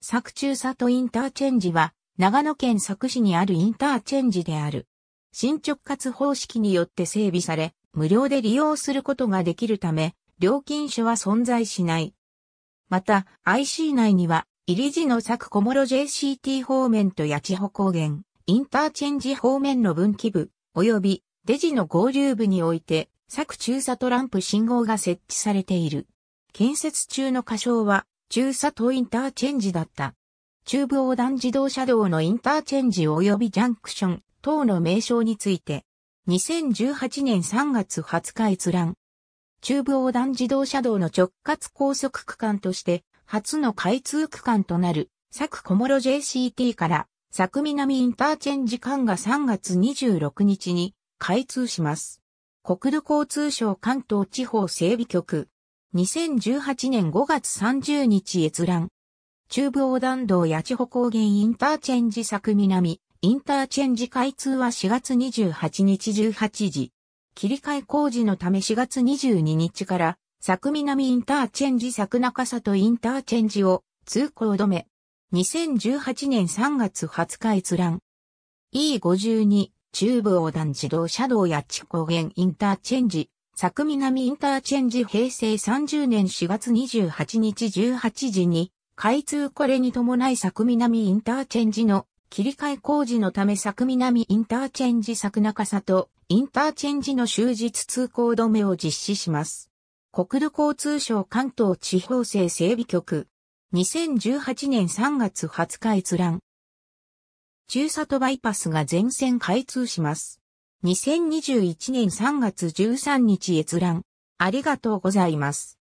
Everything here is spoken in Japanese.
作中里インターチェンジは、長野県佐久市にあるインターチェンジである。進直活方式によって整備され、無料で利用することができるため、料金所は存在しない。また、IC 内には、入り地の佐久小諸 JCT 方面と八千穂高原、インターチェンジ方面の分岐部、及び、デジの合流部において、佐久中佐とランプ信号が設置されている。建設中の箇所は、中佐とインターチェンジだった。中部横断自動車道のインターチェンジ及びジャンクション等の名称について、2018年3月20日閲覧。中部横断自動車道の直轄高速区間として、初の開通区間となる、佐久小諸 JCT から、佐久南インターチェンジ間が3月26日に開通します。国土交通省関東地方整備局2018年5月30日閲覧。中部横断道八千穂高原インターチェンジ作南、インターチェンジ開通は4月28日18時。切り替え工事のため4月22日から、作南インターチェンジ作中里インターチェンジを通行止め。2018年3月20日閲覧。E52 中部横断自動車道八千高原インターチェンジ佐久南インターチェンジ平成30年4月28日18時に、開通これに伴い佐久南インターチェンジの切り替え工事のため佐久南インターチェンジ佐久中里インターチェンジの終日通行止めを実施します。国土交通省関東地方整整備局。2018年3月20日閲覧。中里バイパスが全線開通します。2021年3月13日閲覧。ありがとうございます。